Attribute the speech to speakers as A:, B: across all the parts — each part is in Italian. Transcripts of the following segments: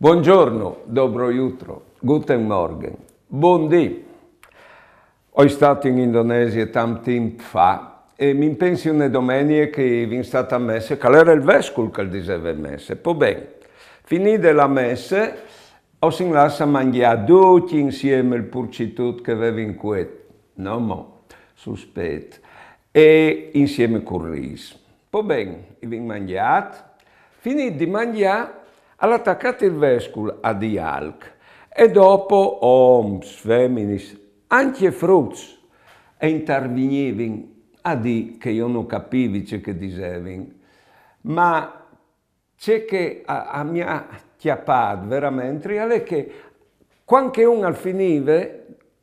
A: Buongiorno, dobro jutro, guten morgen, buon dì. Ho stato in Indonesia tanti anni fa e mi pensi una domenica che vi è stata messa, che era il vescovo che diceva messa. Po bene, finita la messa, ho singlato a mangiare tutti insieme il purcitut che avevo in quet, no mo, sospetto, e insieme con il riso. Po bene, vi mangiato, finito di mangiare, all'attaccata il Vescul a Die e dopo Oms Feminis, anche Fruz e intervenivin a di che io non capivi ciò che dicevin, ma c'è che a, a mia chiapad veramente è che quando un al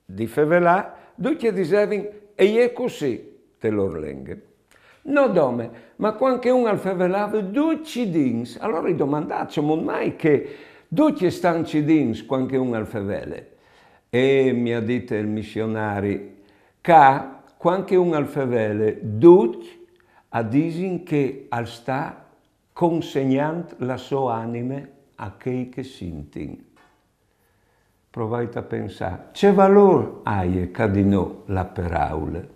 A: di fevelà, due che dicevin e è così te lo l'orlenghe. No dome, ma quando un alfevelava duci dins, allora non mai che duci stanci dins quando un alfevele. E mi ha detto il missionario, che quando un alfevele duci a disin che al sta consegnando la sua anime a chi che sintin. Provate a pensare, c'è valore aie cadino la peraule.